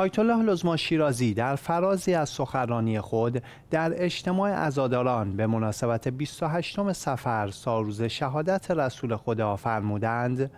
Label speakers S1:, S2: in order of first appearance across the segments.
S1: آیت الله شیرازی در فرازی از سخنرانی خود در اجتماع عزاداران به مناسبت 28 سفر ساروز شهادت رسول خدا فرمودند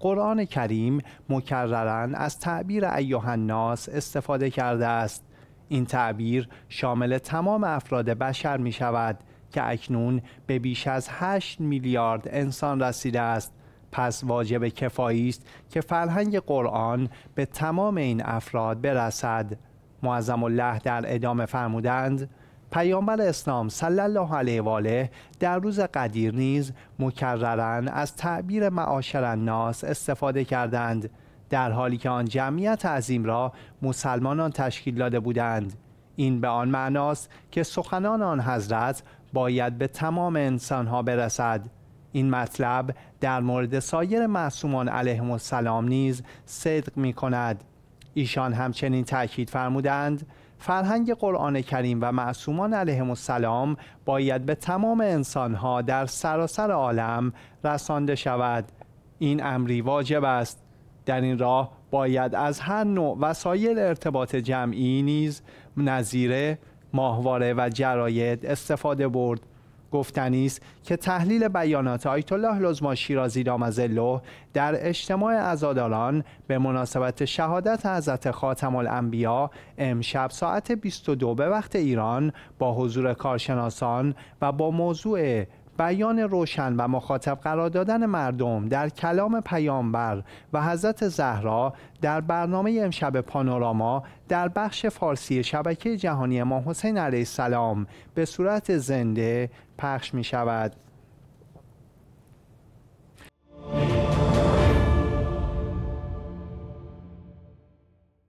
S1: قرآن کریم مکررن از تعبیر ایوه الناس استفاده کرده است این تعبیر شامل تمام افراد بشر می شود که اکنون به بیش از 8 میلیارد انسان رسیده است پس واجب کفایی است که فرهنگ قرآن به تمام این افراد برسد معظم الله در ادامه فرمودند پیامبر اسلام صلی الله علیه و آله در روز قدیر نیز مکررن از تعبیر معاشر الناس استفاده کردند در حالی که آن جمعیت عظیم را مسلمانان تشکیل داده بودند این به آن معناست که سخنان آن حضرت باید به تمام انسانها برسد این مطلب در مورد سایر معصومان علیه السلام نیز صدق می کند ایشان همچنین تاکید فرمودند فرهنگ قرآن کریم و معصومان علیه السلام باید به تمام انسانها در سراسر عالم رسانده شود این امری واجب است در این راه باید از هر نوع وسایل ارتباط جمعی نیز نظیره ماهواره و جراید استفاده برد گفتنی است که تحلیل بیانات آیت الله لزما شیرازی دامزلو در اجتماع عزاداران به مناسبت شهادت حضرت خاتم الانبیا امشب ساعت 22 به وقت ایران با حضور کارشناسان و با موضوع بیان روشن و مخاطب قرار دادن مردم در کلام پیامبر و حضرت زهرا در برنامه امشب پانوراما در بخش فارسی شبکه جهانی امام حسین علیه السلام به صورت زنده پخش می شود.